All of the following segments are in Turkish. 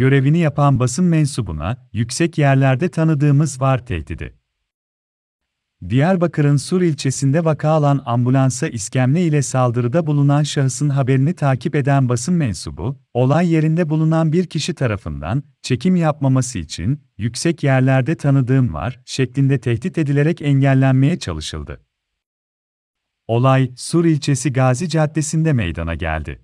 görevini yapan basın mensubuna, yüksek yerlerde tanıdığımız var tehdidi. Diyarbakır'ın Sur ilçesinde vaka alan ambulansa iskemle ile saldırıda bulunan şahısın haberini takip eden basın mensubu, olay yerinde bulunan bir kişi tarafından çekim yapmaması için yüksek yerlerde tanıdığım var şeklinde tehdit edilerek engellenmeye çalışıldı. Olay Sur ilçesi Gazi Caddesi'nde meydana geldi.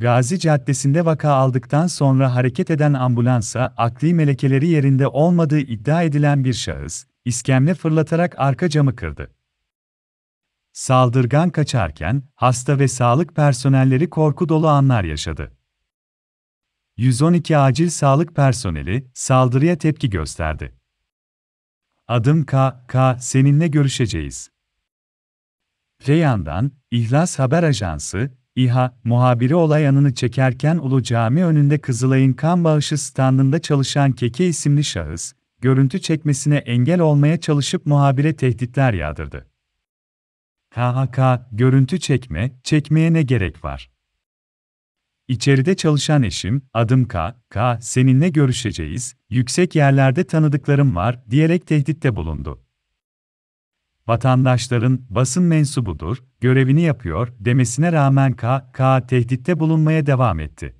Gazi Caddesi'nde vaka aldıktan sonra hareket eden ambulansa akli melekeleri yerinde olmadığı iddia edilen bir şahıs, iskemle fırlatarak arka camı kırdı. Saldırgan kaçarken hasta ve sağlık personelleri korku dolu anlar yaşadı. 112 acil sağlık personeli saldırıya tepki gösterdi. Adım K, K, seninle görüşeceğiz. Reyhan'dan İhlas Haber Ajansı, İHA, muhabiri olay anını çekerken Ulu Cami önünde Kızılay'ın kan bağışı standında çalışan Keke isimli şahıs, görüntü çekmesine engel olmaya çalışıp muhabire tehditler yağdırdı. KHK, görüntü çekme, çekmeye ne gerek var? İçeride çalışan eşim, adım K, K, seninle görüşeceğiz, yüksek yerlerde tanıdıklarım var, diyerek tehditte bulundu vatandaşların basın mensubudur, görevini yapıyor demesine rağmen KK tehditte bulunmaya devam etti.